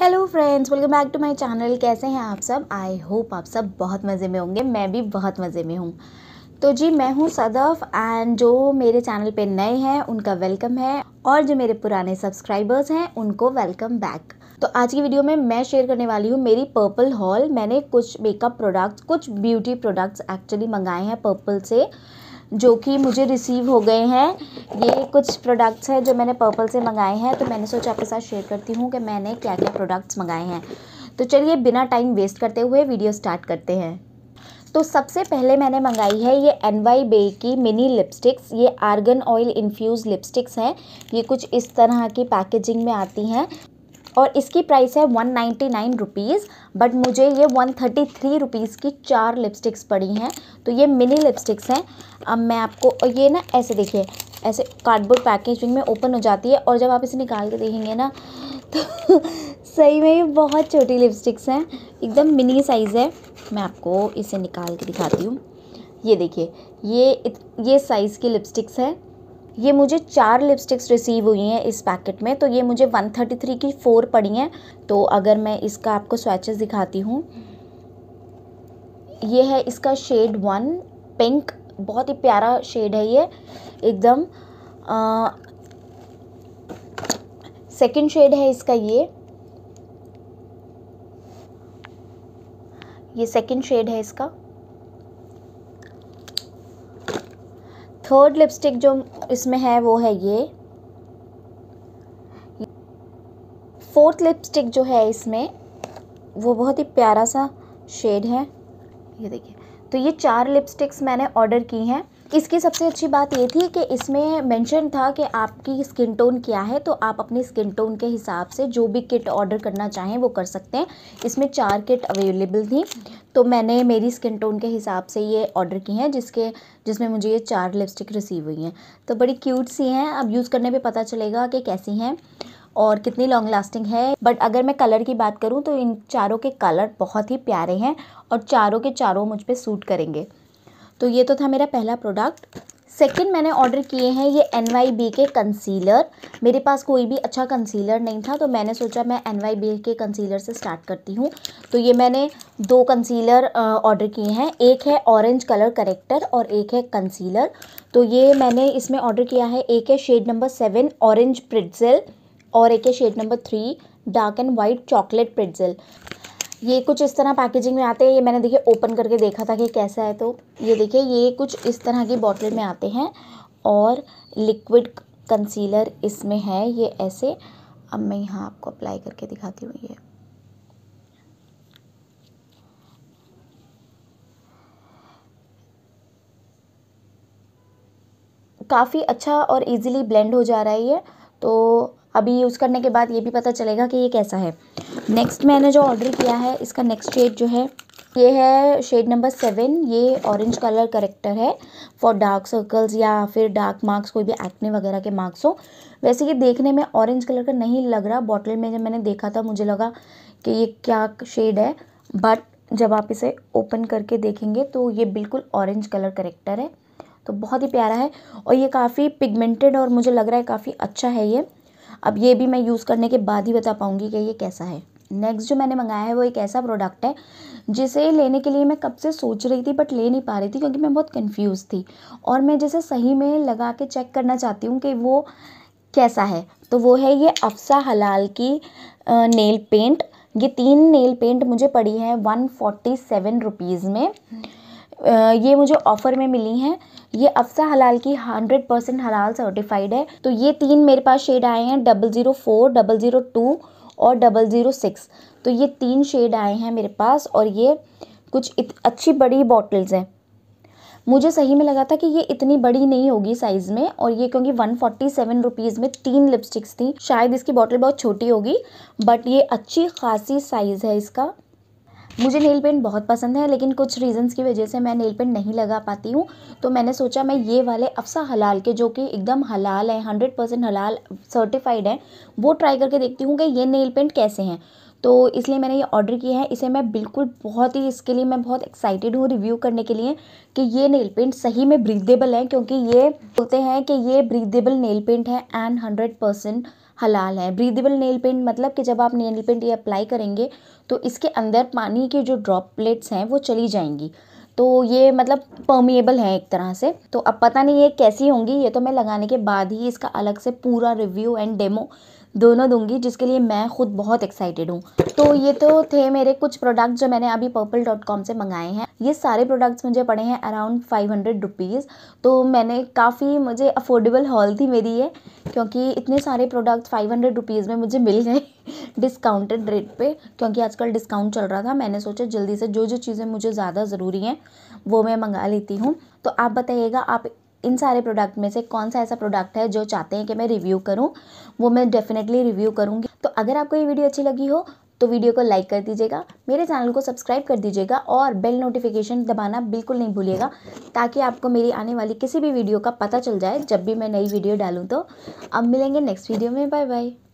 Hello friends welcome back to my channel कैसे हैं आप सब आई होप आप सब बहुत मज़े में होंगे मैं भी बहुत मज़े में हूँ तो जी मैं हूँ सदफ एंड जो मेरे चैनल पे नए हैं उनका वेलकम है और जो मेरे पुराने सब्सक्राइबर्स हैं उनको वेलकम बैक तो आज की वीडियो में मैं शेयर करने वाली हूँ मेरी पर्पल हॉल मैंने कुछ मेकअप प्रोडक्ट्स कुछ ब्यूटी प्रोडक्ट्स एक्चुअली मंगाए हैं पर्पल से जो कि मुझे रिसीव हो गए हैं ये कुछ प्रोडक्ट्स हैं जो मैंने पर्पल से मंगाए हैं तो मैंने सोचा आपके साथ शेयर करती हूँ कि मैंने क्या क्या प्रोडक्ट्स मंगाए हैं तो चलिए बिना टाइम वेस्ट करते हुए वीडियो स्टार्ट करते हैं तो सबसे पहले मैंने मंगाई है ये एन वाई बे की मिनी लिपस्टिक्स ये आर्गन ऑयल इन्फ्यूज़ लिपस्टिक्स हैं ये कुछ इस तरह की पैकेजिंग में आती हैं और इसकी प्राइस है one ninety nine rupees but मुझे ये वन थर्टी थ्री रुपीज़ की चार लिपस्टिक्स पड़ी हैं तो ये मिनी लिपस्टिक्स हैं अब मैं आपको ये ना ऐसे देखिए ऐसे कार्डबोर्ड पैकेजिंग में ओपन हो जाती है और जब आप इसे निकाल के देखेंगे ना तो सही में ये बहुत छोटी लिपस्टिक्स हैं एकदम मिनी साइज़ है मैं आपको इसे निकाल के दिखाती हूँ ये देखिए ये ये साइज़ की लिपस्टिक्स है ये मुझे चार लिपस्टिक्स रिसीव हुई हैं इस पैकेट में तो ये मुझे 133 की फ़ोर पड़ी हैं तो अगर मैं इसका आपको स्वेचेस दिखाती हूँ ये है इसका शेड वन पिंक बहुत ही प्यारा शेड है ये एकदम सेकंड शेड है इसका ये ये सेकंड शेड है इसका थर्ड लिपस्टिक जो इसमें है वो है ये फोर्थ लिपस्टिक जो है इसमें वो बहुत ही प्यारा सा शेड है ये देखिए तो ये चार लिपस्टिक्स मैंने ऑर्डर की हैं इसकी सबसे अच्छी बात ये थी कि इसमें मेंशन था कि आपकी स्किन टोन क्या है तो आप अपने स्किन टोन के हिसाब से जो भी किट ऑर्डर करना चाहें वो कर सकते हैं इसमें चार किट अवेलेबल थी तो मैंने मेरी स्किन टोन के हिसाब से ये ऑर्डर की हैं जिसके जिसमें मुझे ये चार लिपस्टिक रिसीव हुई हैं तो बड़ी क्यूट सी हैं अब यूज़ करने पर पता चलेगा कि कैसी हैं और कितनी लॉन्ग लास्टिंग है बट अगर मैं कलर की बात करूँ तो इन चारों के कलर बहुत ही प्यारे हैं और चारों के चारों मुझ पर सूट करेंगे तो ये तो था मेरा पहला प्रोडक्ट सेकंड मैंने ऑर्डर किए हैं ये एन के कंसीलर मेरे पास कोई भी अच्छा कंसीलर नहीं था तो मैंने सोचा मैं एन के कंसीलर से स्टार्ट करती हूँ तो ये मैंने दो कंसीलर ऑर्डर किए हैं एक है ऑरेंज कलर करेक्टर और एक है कंसीलर तो ये मैंने इसमें ऑर्डर किया है एक है shade number seven orange pretzel और एक है shade number three dark and white chocolate pretzel ये कुछ इस तरह पैकेजिंग में आते हैं ये मैंने देखिए ओपन करके देखा था कि कैसा है तो ये देखिए ये कुछ इस तरह की बॉटल में आते हैं और लिक्विड कंसीलर इसमें है ये ऐसे अब मैं यहाँ आपको अप्लाई करके दिखाती हूँ ये काफ़ी अच्छा और इजीली ब्लेंड हो जा रहा है ये तो अभी यूज़ करने के बाद ये भी पता चलेगा कि ये कैसा है नेक्स्ट मैंने जो ऑर्डर किया है इसका नेक्स्ट शेड जो है ये है शेड नंबर सेवन ये ऑरेंज कलर करेक्टर है फॉर डार्क सर्कल्स या फिर डार्क मार्क्स कोई भी एक्ने वगैरह के मार्क्स हो वैसे ये देखने में ऑरेंज कलर का नहीं लग रहा बॉटल में जब मैंने देखा था मुझे लगा कि ये क्या शेड है बट जब आप इसे ओपन करके देखेंगे तो ये बिल्कुल ऑरेंज कलर करेक्टर है तो बहुत ही प्यारा है और ये काफ़ी पिगमेंटेड और मुझे लग रहा है काफ़ी अच्छा है ये अब ये भी मैं यूज़ करने के बाद ही बता पाऊँगी कि ये कैसा है नेक्स्ट जो मैंने मंगाया है वो एक ऐसा प्रोडक्ट है जिसे लेने के लिए मैं कब से सोच रही थी बट ले नहीं पा रही थी क्योंकि मैं बहुत कंफ्यूज थी और मैं जैसे सही में लगा के चेक करना चाहती हूँ कि वो कैसा है तो वो है ये अफसा हलाल की नेल पेंट ये तीन नेल पेंट मुझे पड़ी है वन फोर्टी सेवन रुपीज़ में हम्म। ये मुझे ऑफ़र में मिली हैं ये अफ़सा हलाल की हंड्रेड परसेंट हलाल सर्टिफाइड है तो ये तीन मेरे पास शेड आए हैं double zero four double zero two और डबल ज़ीरो सिक्स तो ये तीन शेड आए हैं मेरे पास और ये कुछ अच्छी बड़ी बॉटल्स हैं मुझे सही में लगा था कि ये इतनी बड़ी नहीं होगी साइज़ में और ये क्योंकि वन फोर्टी सेवन रुपीज़ में तीन लिपस्टिक्स थी शायद इसकी बॉटल बहुत छोटी होगी बट ये अच्छी खासी साइज़ है इसका मुझे नेल पेंट बहुत पसंद है लेकिन कुछ रीज़न्स की वजह से मैं नेल पेंट नहीं लगा पाती हूँ तो मैंने सोचा मैं ये वाले अफसा हलाल के जो कि एकदम हलाल है हंड्रेड परसेंट हलाल सर्टिफाइड है वो ट्राई करके देखती हूँ कि ये नेल पेंट कैसे हैं तो इसलिए मैंने ये ऑर्डर किया है इसे मैं बिल्कुल बहुत ही इसके लिए मैं बहुत एक्साइटेड हूँ रिव्यू करने के लिए कि ये नेल पेंट सही में ब्रीदेबल है क्योंकि ये बोलते हैं कि ये ब्रीदेबल नेल पेंट है एंड हंड्रेड परसेंट हलाल है ब्रीदेबल नेल पेंट मतलब कि जब आप नेल पेंट ये अप्लाई करेंगे तो इसके अंदर पानी के जो ड्रॉपलेट्स हैं वो चली जाएंगी तो ये मतलब परमिएबल है एक तरह से तो अब पता नहीं ये कैसी होंगी ये तो मैं लगाने के बाद ही इसका अलग से पूरा रिव्यू एंड डेमो दोनों दूँगी जिसके लिए मैं ख़ुद बहुत एक्साइटेड हूँ तो ये तो थे मेरे कुछ प्रोडक्ट जो मैंने अभी पर्पल डॉट कॉम से मंगाए हैं ये सारे प्रोडक्ट्स मुझे पड़े हैं अराउंड फाइव हंड्रेड रुपीज़ तो मैंने काफ़ी मुझे अफोर्डेबल हॉल थी मेरी ये क्योंकि इतने सारे प्रोडक्ट्स फाइव हंड्रेड रुपीज़ में मुझे मिल गए डिस्काउंटेड रेट पे क्योंकि आजकल डिस्काउंट चल रहा था मैंने सोचा जल्दी से जो जो चीज़ें मुझे ज़्यादा ज़रूरी हैं वो मैं मंगा लेती हूँ तो आप बताइएगा आप इन सारे प्रोडक्ट में से कौन सा ऐसा प्रोडक्ट है जो चाहते हैं कि मैं रिव्यू करूँ वो मैं डेफिनेटली रिव्यू करूँगी तो अगर आपको ये वीडियो अच्छी लगी हो तो वीडियो को लाइक कर दीजिएगा मेरे चैनल को सब्सक्राइब कर दीजिएगा और बेल नोटिफिकेशन दबाना बिल्कुल नहीं भूलिएगा ताकि आपको मेरी आने वाली किसी भी वीडियो का पता चल जाए जब भी मैं नई वीडियो डालूँ तो अब मिलेंगे नेक्स्ट वीडियो में बाय बाय